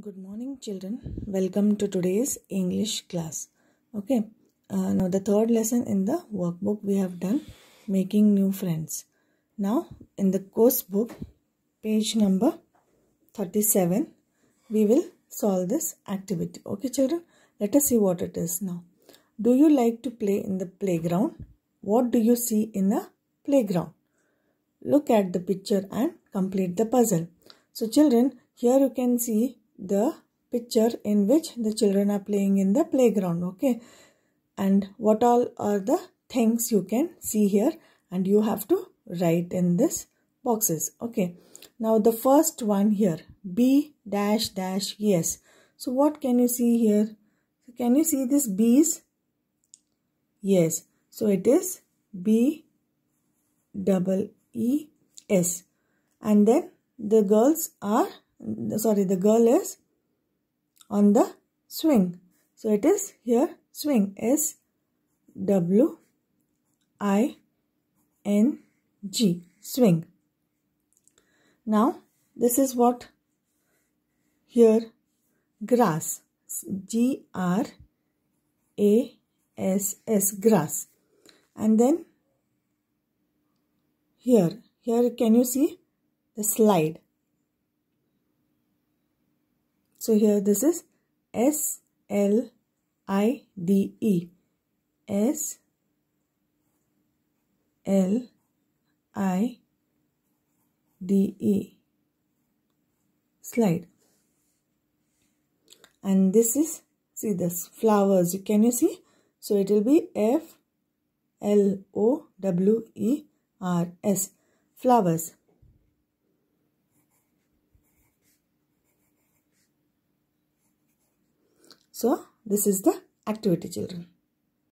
Good morning, children. Welcome to today's English class. Okay, uh, now the third lesson in the workbook we have done making new friends. Now, in the course book, page number 37, we will solve this activity. Okay, children, let us see what it is now. Do you like to play in the playground? What do you see in the playground? Look at the picture and complete the puzzle. So, children, here you can see the picture in which the children are playing in the playground okay and what all are the things you can see here and you have to write in this boxes okay now the first one here b dash dash yes so what can you see here so can you see this b's yes so it is b double e s and then the girls are sorry the girl is on the swing so it is here swing S W I N G swing now this is what here grass G R A S S grass and then here here can you see the slide so here this is S L I D E. S L I D E. Slide. And this is, see this, flowers. Can you see? So it will be F L O W E R S. Flowers. So this is the activity children.